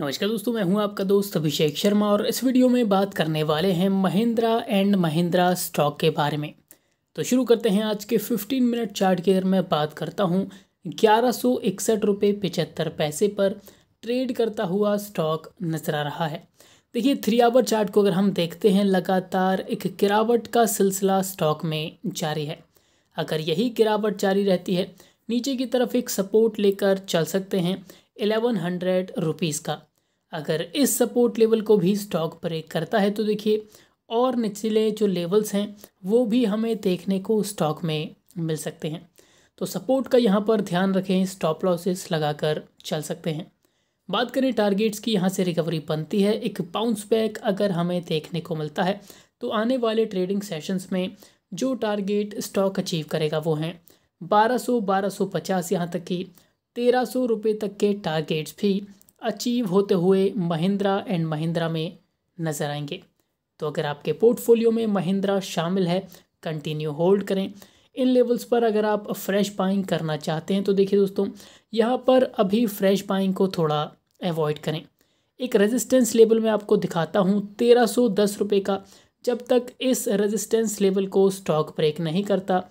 नमस्कार दोस्तों मैं हूं आपका दोस्त अभिषेक शर्मा और इस वीडियो में बात करने वाले हैं महिंद्रा एंड महिंद्रा स्टॉक के बारे में तो शुरू करते हैं आज के 15 मिनट चार्ट की अगर मैं बात करता हूं ग्यारह सौ इकसठ रुपये पिचहत्तर पैसे पर ट्रेड करता हुआ स्टॉक नजर आ रहा है देखिए थ्री आवर चार्ट को अगर हम देखते हैं लगातार एक गिरावट का सिलसिला स्टॉक में जारी है अगर यही गिरावट जारी रहती है नीचे की तरफ एक सपोर्ट लेकर चल सकते हैं एलेवन हंड्रेड रुपीज़ का अगर इस सपोर्ट लेवल को भी स्टॉक ब्रेक करता है तो देखिए और निचले जो लेवल्स हैं वो भी हमें देखने को स्टॉक में मिल सकते हैं तो सपोर्ट का यहाँ पर ध्यान रखें स्टॉप लॉसेस लगाकर चल सकते हैं बात करें टारगेट्स की यहाँ से रिकवरी बनती है एक बाउंस बैक अगर हमें देखने को मिलता है तो आने वाले ट्रेडिंग सेशंस में जो टारगेट स्टॉक अचीव करेगा वो हैं 1200 1250 यहाँ तक की तेरह सौ रुपये तक के टारगेट्स भी अचीव होते हुए महिंद्रा एंड महिंद्रा में नज़र आएंगे तो अगर आपके पोर्टफोलियो में महिंद्रा शामिल है कंटिन्यू होल्ड करें इन लेवल्स पर अगर आप फ्रेश बाइंग करना चाहते हैं तो देखिए दोस्तों यहाँ पर अभी फ्रेश बाइंग को थोड़ा अवॉइड करें एक रेजिस्टेंस लेवल में आपको दिखाता हूँ तेरह सौ दस रुपये का जब तक इस रेजिस्टेंस लेवल को स्टॉक ब्रेक नहीं करता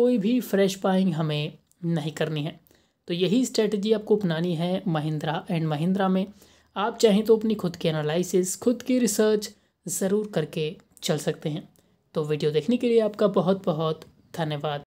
कोई भी फ्रेश बाइंग हमें नहीं करनी है तो यही स्ट्रेटजी आपको अपनानी है महिंद्रा एंड महिंद्रा में आप चाहें तो अपनी खुद की एनालिसिस खुद की रिसर्च ज़रूर करके चल सकते हैं तो वीडियो देखने के लिए आपका बहुत बहुत धन्यवाद